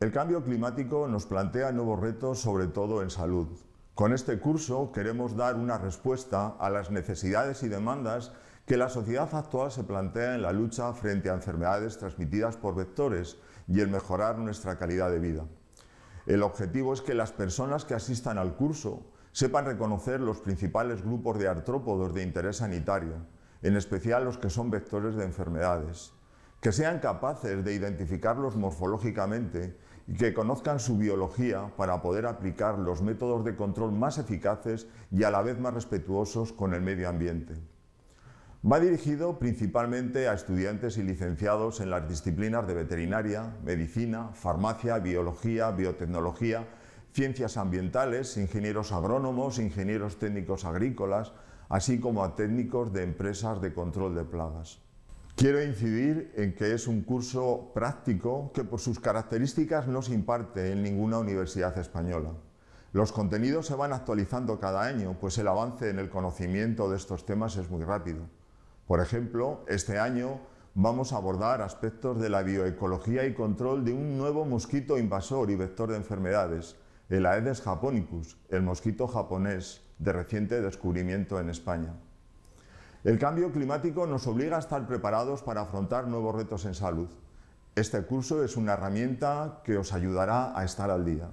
El cambio climático nos plantea nuevos retos, sobre todo en salud. Con este curso queremos dar una respuesta a las necesidades y demandas que la sociedad actual se plantea en la lucha frente a enfermedades transmitidas por vectores y en mejorar nuestra calidad de vida. El objetivo es que las personas que asistan al curso sepan reconocer los principales grupos de artrópodos de interés sanitario, en especial los que son vectores de enfermedades, que sean capaces de identificarlos morfológicamente y que conozcan su biología para poder aplicar los métodos de control más eficaces y a la vez más respetuosos con el medio ambiente. Va dirigido principalmente a estudiantes y licenciados en las disciplinas de veterinaria, medicina, farmacia, biología, biotecnología, ciencias ambientales, ingenieros agrónomos, ingenieros técnicos agrícolas, así como a técnicos de empresas de control de plagas. Quiero incidir en que es un curso práctico que por sus características no se imparte en ninguna universidad española. Los contenidos se van actualizando cada año, pues el avance en el conocimiento de estos temas es muy rápido. Por ejemplo, este año vamos a abordar aspectos de la bioecología y control de un nuevo mosquito invasor y vector de enfermedades, el Aedes japonicus, el mosquito japonés de reciente descubrimiento en España. El cambio climático nos obliga a estar preparados para afrontar nuevos retos en salud. Este curso es una herramienta que os ayudará a estar al día.